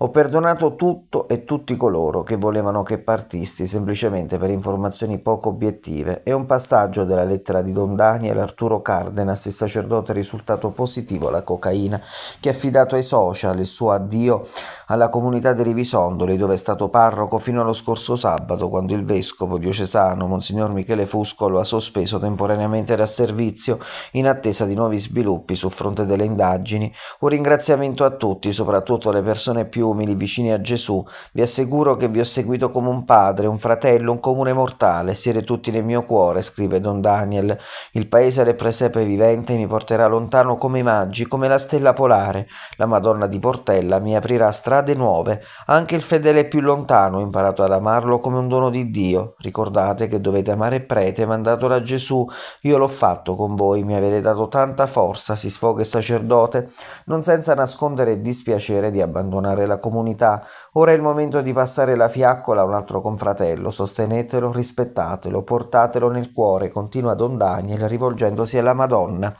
Ho perdonato tutto e tutti coloro che volevano che partissi semplicemente per informazioni poco obiettive e un passaggio della lettera di Don Daniel Arturo Cardenas, il sacerdote risultato positivo alla cocaina, che ha affidato ai social il suo addio alla comunità di Rivisondoli dove è stato parroco fino allo scorso sabato quando il vescovo diocesano Monsignor Michele Fusco lo ha sospeso temporaneamente dal servizio in attesa di nuovi sviluppi sul fronte delle indagini. Un ringraziamento a tutti, soprattutto alle persone più umili vicini a Gesù, vi assicuro che vi ho seguito come un padre, un fratello, un comune mortale, siete tutti nel mio cuore, scrive Don Daniel. Il paese del presepe vivente mi porterà lontano come i maggi, come la stella polare. La Madonna di Portella mi aprirà strade nuove. Anche il fedele più lontano ho imparato ad amarlo come un dono di Dio. Ricordate che dovete amare il prete mandato da Gesù. Io l'ho fatto con voi, mi avete dato tanta forza, si sfoga il sacerdote, non senza nascondere il dispiacere di abbandonare la della comunità. Ora è il momento di passare la fiaccola a un altro confratello, sostenetelo, rispettatelo, portatelo nel cuore, continua Don Daniel rivolgendosi alla Madonna.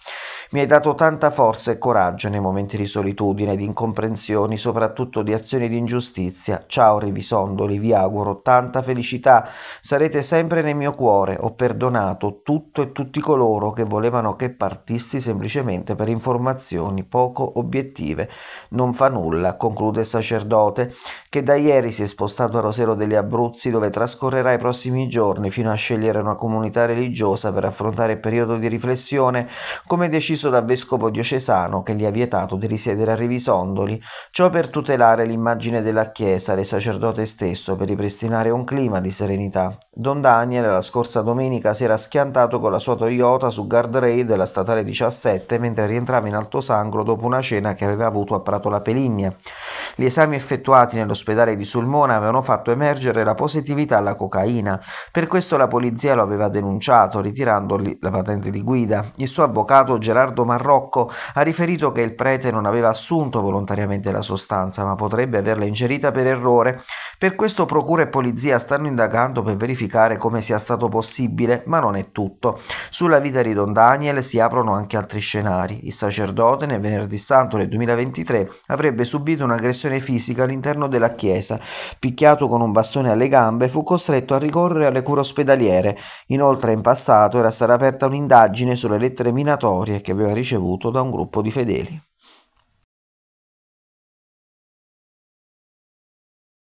Mi hai dato tanta forza e coraggio nei momenti di solitudine, di incomprensioni, soprattutto di azioni di ingiustizia. Ciao Rivisondoli, vi auguro tanta felicità. Sarete sempre nel mio cuore. Ho perdonato tutto e tutti coloro che volevano che partissi semplicemente per informazioni poco obiettive. Non fa nulla, conclude il sacerdote, che da ieri si è spostato a Rosero degli Abruzzi dove trascorrerà i prossimi giorni fino a scegliere una comunità religiosa per affrontare il periodo di riflessione come deciso ucciso dal vescovo diocesano che gli ha vietato di risiedere a Rivisondoli, ciò per tutelare l'immagine della Chiesa e del sacerdote stesso per ripristinare un clima di serenità. Don Daniel la scorsa domenica si era schiantato con la sua Toyota su guardrail della statale 17 mentre rientrava in Alto Sangro dopo una cena che aveva avuto a Prato la Peligna. Gli esami effettuati nell'ospedale di Sulmona avevano fatto emergere la positività alla cocaina. Per questo la polizia lo aveva denunciato, ritirandogli la patente di guida. Il suo avvocato Gerardo Marrocco ha riferito che il prete non aveva assunto volontariamente la sostanza, ma potrebbe averla ingerita per errore. Per questo procura e polizia stanno indagando per verificare come sia stato possibile, ma non è tutto. Sulla vita di Don Daniel si aprono anche altri scenari. Il sacerdote nel venerdì santo del 2023 avrebbe subito un'aggressione aggressione fisica all'interno della chiesa. Picchiato con un bastone alle gambe, fu costretto a ricorrere alle cure ospedaliere. Inoltre in passato era stata aperta un'indagine sulle lettere minatorie che aveva ricevuto da un gruppo di fedeli.